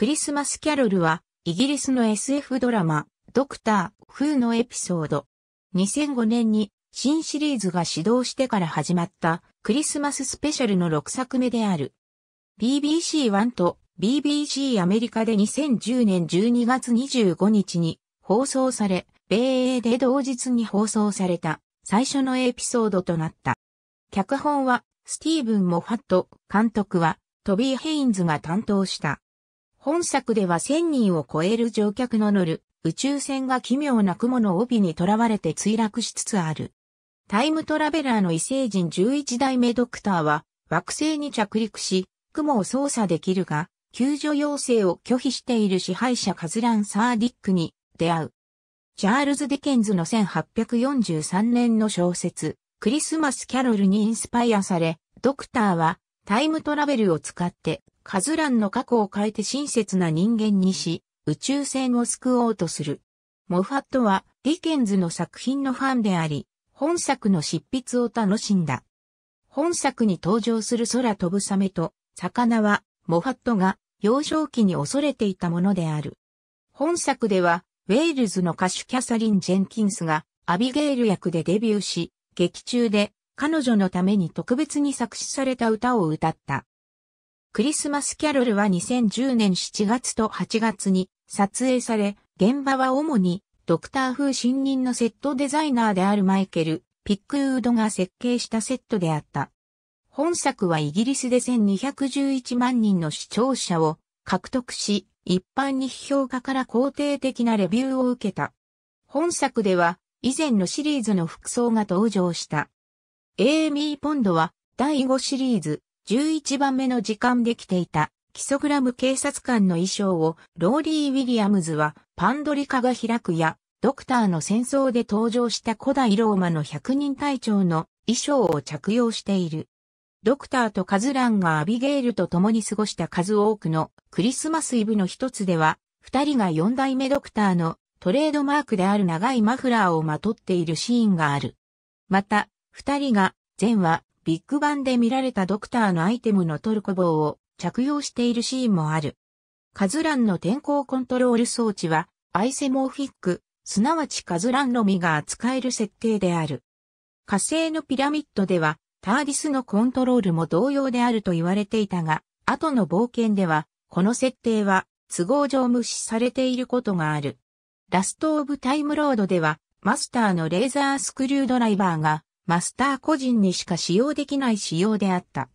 クリスマスキャロルは、イギリスの SF ドラマ、ドクター、フーのエピソード。2005年に新シリーズが始動してから始まったクリスマススペシャルの6作目である。BBC1 と BBC アメリカで2010年12月25日に放送され、米英で同日に放送された最初のエピソードとなった。脚本はスティーブン・モファット、監督はトビー・ヘインズが担当した。本作では1000人を超える乗客の乗る宇宙船が奇妙な雲の帯に囚われて墜落しつつある。タイムトラベラーの異星人11代目ドクターは惑星に着陸し、雲を操作できるが、救助要請を拒否している支配者カズラン・サーディックに出会う。チャールズ・ディケンズの1843年の小説、クリスマス・キャロルにインスパイアされ、ドクターはタイムトラベルを使ってカズランの過去を変えて親切な人間にし、宇宙船を救おうとする。モファットは、ディケンズの作品のファンであり、本作の執筆を楽しんだ。本作に登場する空飛ぶサメと、魚は、モファットが、幼少期に恐れていたものである。本作では、ウェールズの歌手キャサリン・ジェンキンスが、アビゲール役でデビューし、劇中で、彼女のために特別に作詞された歌を歌った。クリスマスキャロルは2010年7月と8月に撮影され、現場は主にドクター風新任のセットデザイナーであるマイケル・ピックウードが設計したセットであった。本作はイギリスで1211万人の視聴者を獲得し、一般に批評家から肯定的なレビューを受けた。本作では以前のシリーズの服装が登場した。エイミー・ポンドは第5シリーズ11番目の時間で着ていた基礎グラム警察官の衣装をローリー・ウィリアムズはパンドリカが開くやドクターの戦争で登場した古代ローマの百人隊長の衣装を着用している。ドクターとカズランがアビゲイルと共に過ごした数多くのクリスマスイブの一つでは、二人が四代目ドクターのトレードマークである長いマフラーをまとっているシーンがある。また、二人が前話ビッグバンで見られたドクターのアイテムのトルコ棒を着用しているシーンもある。カズランの天候コントロール装置は、アイセモーフィック、すなわちカズランのみが扱える設定である。火星のピラミッドでは、ターディスのコントロールも同様であると言われていたが、後の冒険では、この設定は都合上無視されていることがある。ラストオブタイムロードでは、マスターのレーザースクリュードライバーがマスター個人にしか使用できない仕様であった。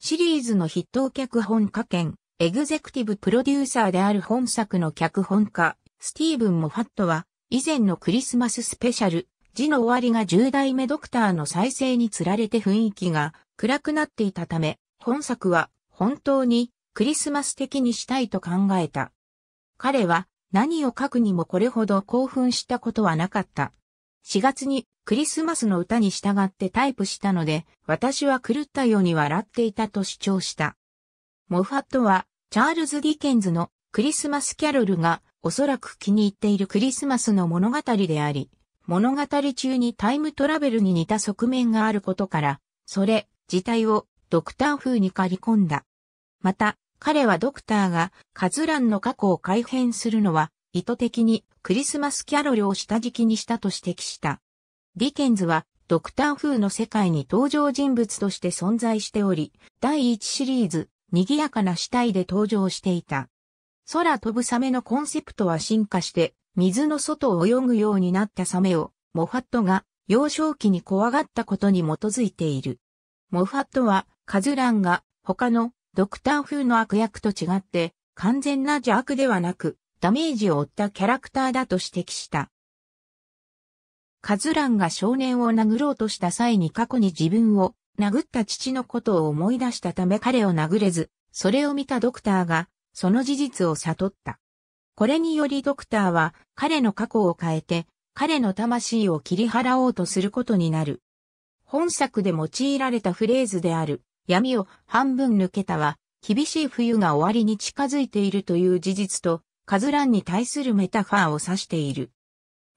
シリーズの筆頭脚本家兼、エグゼクティブプロデューサーである本作の脚本家、スティーブン・モファットは、以前のクリスマススペシャル、字の終わりが10代目ドクターの再生につられて雰囲気が暗くなっていたため、本作は本当にクリスマス的にしたいと考えた。彼は何を書くにもこれほど興奮したことはなかった。4月にクリスマスの歌に従ってタイプしたので、私は狂ったように笑っていたと主張した。モファットは、チャールズ・ディケンズのクリスマスキャロルがおそらく気に入っているクリスマスの物語であり、物語中にタイムトラベルに似た側面があることから、それ自体をドクター風に刈り込んだ。また、彼はドクターがカズランの過去を改変するのは意図的にクリスマスキャロルを下敷きにしたと指摘した。ディケンズは、ドクター風の世界に登場人物として存在しており、第1シリーズ、賑やかな死体で登場していた。空飛ぶサメのコンセプトは進化して、水の外を泳ぐようになったサメを、モファットが幼少期に怖がったことに基づいている。モファットは、カズランが他のドクター風の悪役と違って、完全な邪悪ではなく、ダメージを負ったキャラクターだと指摘した。カズランが少年を殴ろうとした際に過去に自分を殴った父のことを思い出したため彼を殴れず、それを見たドクターが、その事実を悟った。これによりドクターは彼の過去を変えて、彼の魂を切り払おうとすることになる。本作で用いられたフレーズである、闇を半分抜けたは、厳しい冬が終わりに近づいているという事実と、カズランに対するメタファーを指している。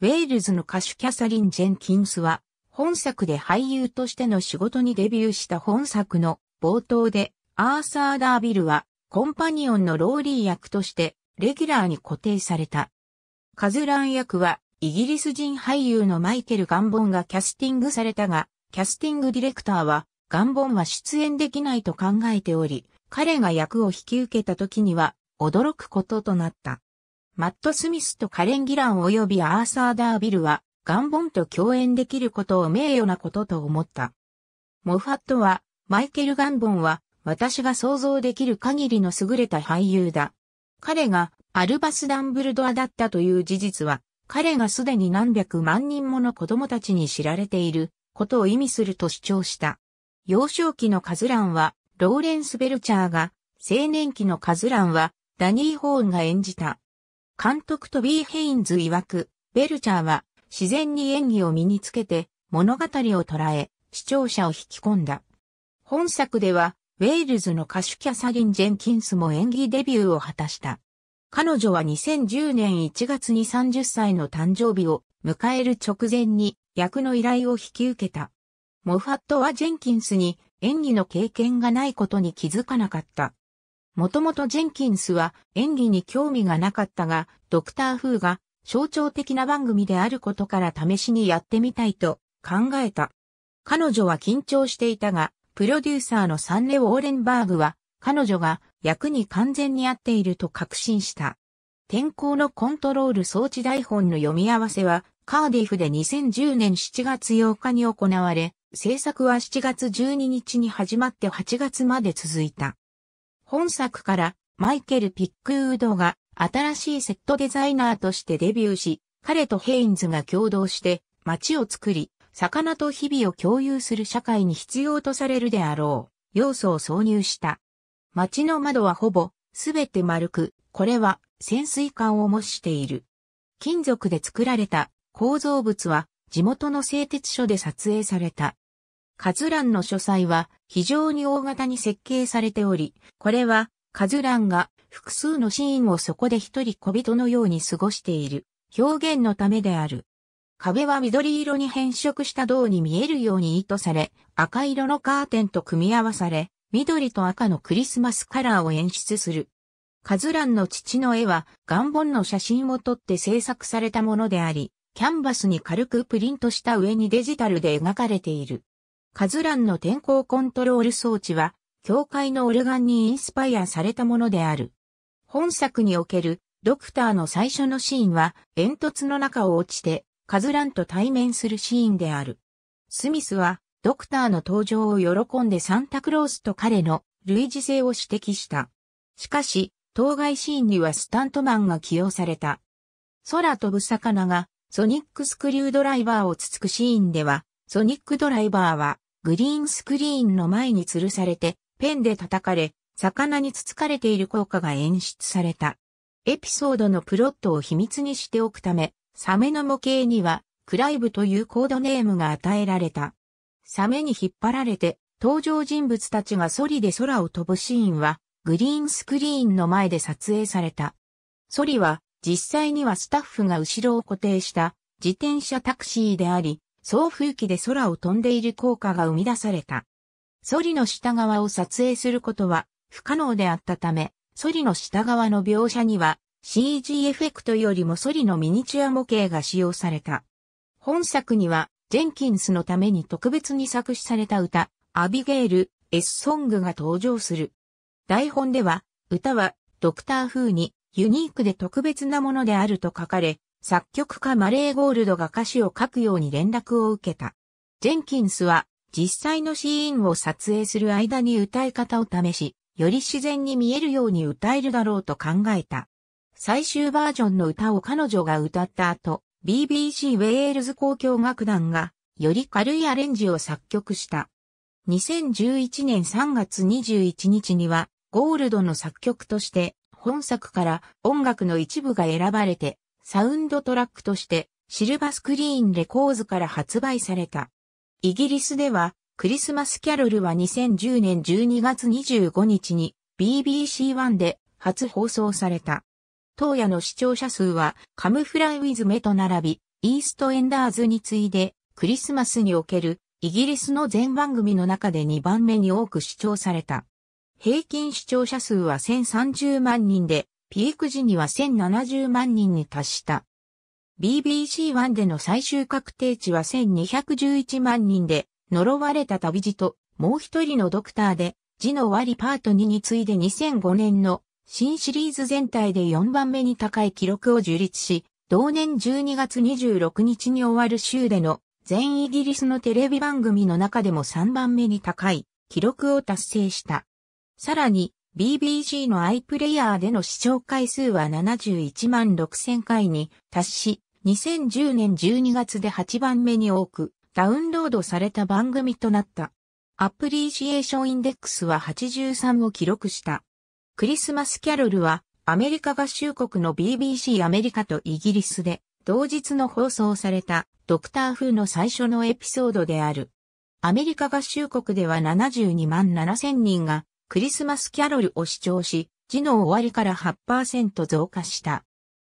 ウェールズの歌手キャサリン・ジェンキンスは、本作で俳優としての仕事にデビューした本作の冒頭で、アーサー・ダービルは、コンパニオンのローリー役として、レギュラーに固定された。カズラン役は、イギリス人俳優のマイケル・ガンボンがキャスティングされたが、キャスティングディレクターは、ガンボンは出演できないと考えており、彼が役を引き受けた時には、驚くこととなった。マット・スミスとカレン・ギラン及びアーサー・ダービルは、ガンボンと共演できることを名誉なことと思った。モファットは、マイケル・ガンボンは、私が想像できる限りの優れた俳優だ。彼が、アルバス・ダンブルドアだったという事実は、彼がすでに何百万人もの子供たちに知られていることを意味すると主張した。幼少期のカズランは、ローレンス・ベルチャーが、青年期のカズランは、ダニー・ホーンが演じた。監督トビー・ヘインズ曰く、ベルチャーは自然に演技を身につけて物語を捉え、視聴者を引き込んだ。本作では、ウェールズの歌手キャサリン・ジェンキンスも演技デビューを果たした。彼女は2010年1月に30歳の誕生日を迎える直前に役の依頼を引き受けた。モファットはジェンキンスに演技の経験がないことに気づかなかった。もともとジェンキンスは演技に興味がなかったが、ドクターフーが象徴的な番組であることから試しにやってみたいと考えた。彼女は緊張していたが、プロデューサーのサンレ・ウォーレンバーグは、彼女が役に完全に合っていると確信した。天候のコントロール装置台本の読み合わせは、カーディフで2010年7月8日に行われ、制作は7月12日に始まって8月まで続いた。本作からマイケル・ピックウードが新しいセットデザイナーとしてデビューし、彼とヘインズが共同して街を作り、魚と日々を共有する社会に必要とされるであろう要素を挿入した。街の窓はほぼすべて丸く、これは潜水艦を模している。金属で作られた構造物は地元の製鉄所で撮影された。カズランの書斎は非常に大型に設計されており、これはカズランが複数のシーンをそこで一人小人のように過ごしている表現のためである。壁は緑色に変色した銅に見えるように意図され、赤色のカーテンと組み合わされ、緑と赤のクリスマスカラーを演出する。カズランの父の絵は、ガンボンの写真を撮って制作されたものであり、キャンバスに軽くプリントした上にデジタルで描かれている。カズランの天候コントロール装置は、教会のオルガンにインスパイアされたものである。本作におけるドクターの最初のシーンは煙突の中を落ちてカズランと対面するシーンである。スミスはドクターの登場を喜んでサンタクロースと彼の類似性を指摘した。しかし、当該シーンにはスタントマンが起用された。空飛ぶ魚がソニックスクリュードライバーをつつくシーンでは、ソニックドライバーはグリーンスクリーンの前に吊るされて、ペンで叩かれ、魚につつかれている効果が演出された。エピソードのプロットを秘密にしておくため、サメの模型には、クライブというコードネームが与えられた。サメに引っ張られて、登場人物たちがソリで空を飛ぶシーンは、グリーンスクリーンの前で撮影された。ソリは、実際にはスタッフが後ろを固定した自転車タクシーであり、送風機で空を飛んでいる効果が生み出された。ソリの下側を撮影することは不可能であったため、ソリの下側の描写には CG エフェクトよりもソリのミニチュア模型が使用された。本作にはジェンキンスのために特別に作詞された歌、アビゲール、エスソングが登場する。台本では、歌はドクター風にユニークで特別なものであると書かれ、作曲家マレー・ゴールドが歌詞を書くように連絡を受けた。ジェンキンスは実際のシーンを撮影する間に歌い方を試し、より自然に見えるように歌えるだろうと考えた。最終バージョンの歌を彼女が歌った後、BBC ウェールズ交響楽団がより軽いアレンジを作曲した。2011年3月21日には、ゴールドの作曲として、本作から音楽の一部が選ばれて、サウンドトラックとしてシルバスクリーンレコーズから発売された。イギリスではクリスマスキャロルは2010年12月25日に BBC1 で初放送された。当夜の視聴者数はカムフライウィズメと並び、イーストエンダーズに次いでクリスマスにおけるイギリスの全番組の中で2番目に多く視聴された。平均視聴者数は1030万人で、ピーク時には1070万人に達した。BBC1 での最終確定値は1211万人で、呪われた旅路と、もう一人のドクターで、字の割パート2に次いで2005年の新シリーズ全体で4番目に高い記録を樹立し、同年12月26日に終わる週での全イギリスのテレビ番組の中でも3番目に高い記録を達成した。さらに、BBG の i プレイヤーでの視聴回数は71万6000回に達し、2010年12月で8番目に多くダウンロードされた番組となった。アプリシエーションインデックスは83を記録した。クリスマスキャロルはアメリカ合衆国の BBC アメリカとイギリスで同日の放送されたドクター風の最初のエピソードである。アメリカ合衆国では72万7000人がクリスマスキャロルを主張し、時の終わりから8%増加した。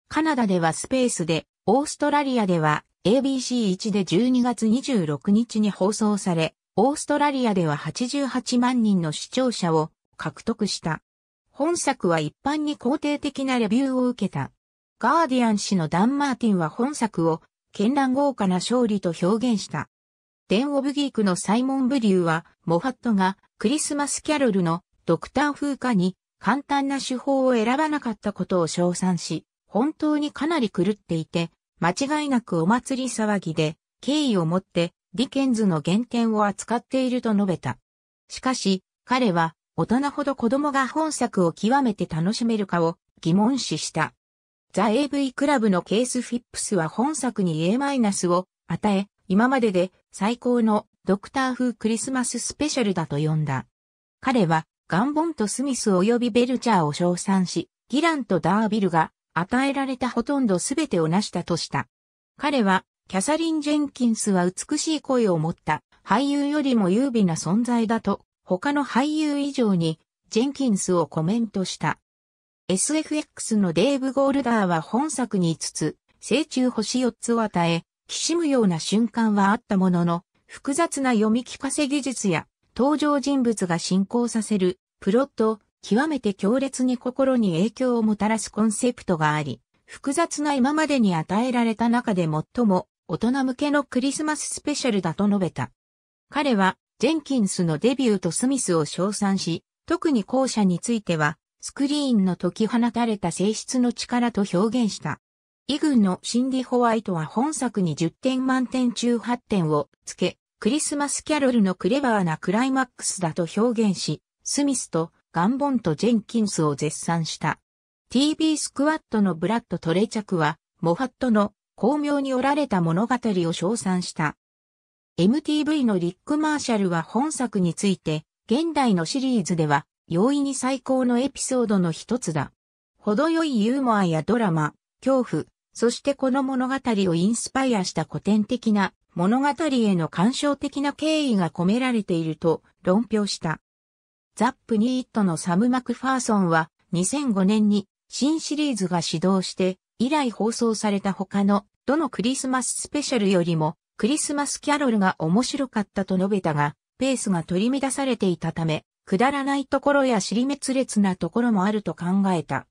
カナダではスペースで、オーストラリアでは ABC1 で12月26日に放送され、オーストラリアでは88万人の視聴者を獲得した。本作は一般に肯定的なレビューを受けた。ガーディアン氏のダン・マーティンは本作を、絢爛豪華な勝利と表現した。デン・オブ・ギークのサイモン・ブリューは、モファットがクリスマス・キャロルのドクター風化に簡単な手法を選ばなかったことを称賛し、本当にかなり狂っていて、間違いなくお祭り騒ぎで、敬意を持ってディケンズの原点を扱っていると述べた。しかし、彼は大人ほど子供が本作を極めて楽しめるかを疑問視した。ザ・ AV クラブのケース・フィップスは本作に A- マイナスを与え、今までで最高のドクター風クリスマススペシャルだと呼んだ。彼はガンボンとスミス及びベルチャーを称賛し、ギランとダービルが与えられたほとんどすべてを成したとした。彼は、キャサリン・ジェンキンスは美しい声を持った俳優よりも優美な存在だと、他の俳優以上にジェンキンスをコメントした。SFX のデーブ・ゴールダーは本作に5つ、成虫星4つを与え、きしむような瞬間はあったものの、複雑な読み聞かせ技術や登場人物が進行させるプロット、極めて強烈に心に影響をもたらすコンセプトがあり、複雑な今までに与えられた中で最も大人向けのクリスマススペシャルだと述べた。彼はジェンキンスのデビューとスミスを称賛し、特に後者についてはスクリーンの解き放たれた性質の力と表現した。イグンのシンディ・ホワイトは本作に10点満点中8点をつけ、クリスマスキャロルのクレバーなクライマックスだと表現し、スミスとガンボンとジェンキンスを絶賛した。TV スクワットのブラッド・トレチャクは、モファットの巧妙に折られた物語を称賛した。MTV のリック・マーシャルは本作について、現代のシリーズでは、容易に最高のエピソードの一つだ。程よいユーモアやドラマ、恐怖、そしてこの物語をインスパイアした古典的な物語への感傷的な敬意が込められていると論評した。ザップ・ニーットのサム・マクファーソンは2005年に新シリーズが始動して以来放送された他のどのクリスマススペシャルよりもクリスマスキャロルが面白かったと述べたがペースが取り乱されていたためくだらないところや尻滅裂なところもあると考えた。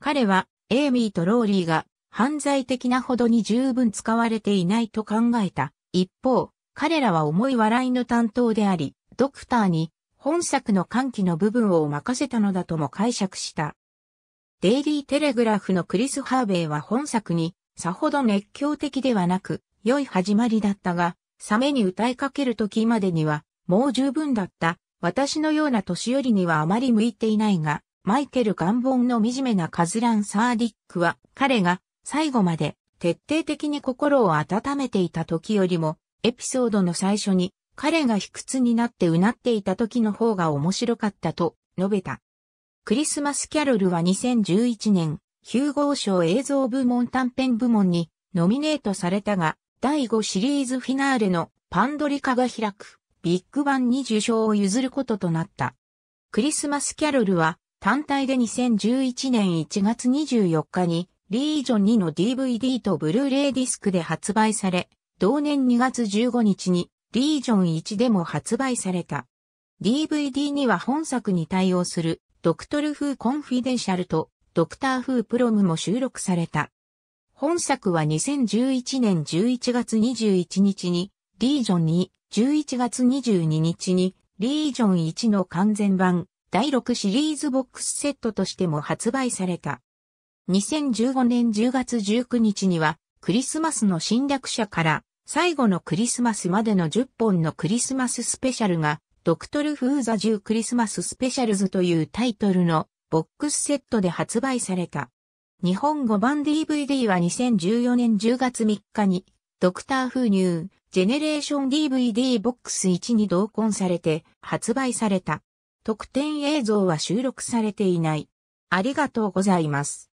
彼はエイミーとローリーが犯罪的なほどに十分使われていないと考えた。一方、彼らは重い笑いの担当であり、ドクターに本作の歓喜の部分を任せたのだとも解釈した。デイリー・テレグラフのクリス・ハーベイは本作にさほど熱狂的ではなく、良い始まりだったが、サメに歌いかける時までには、もう十分だった。私のような年寄りにはあまり向いていないが、マイケル・ガンボンの惨めなカズラン・サーディックは、彼が最後まで徹底的に心を温めていた時よりも、エピソードの最初に彼が卑屈になってうなっていた時の方が面白かったと述べた。クリスマス・キャロルは2011年、ヒューゴー賞映像部門短編部門にノミネートされたが、第5シリーズフィナーレのパンドリカが開くビッグバンに受賞を譲ることとなった。クリスマス・キャロルは単体で2011年1月24日にリージョン2の DVD とブルーレイディスクで発売され、同年2月15日にリージョン1でも発売された。DVD には本作に対応するドクトル風コンフィデンシャルとドクター風プロムも収録された。本作は2011年11月21日にリージョン2、11月22日にリージョン1の完全版第6シリーズボックスセットとしても発売された。2015年10月19日には、クリスマスの侵略者から最後のクリスマスまでの10本のクリスマススペシャルが、ドクトル・フーザ10クリスマススペシャルズというタイトルのボックスセットで発売された。日本語版 DVD は2014年10月3日に、ドクターフーュー、ジェネレーション DVD ボックス1に同梱されて発売された。特典映像は収録されていない。ありがとうございます。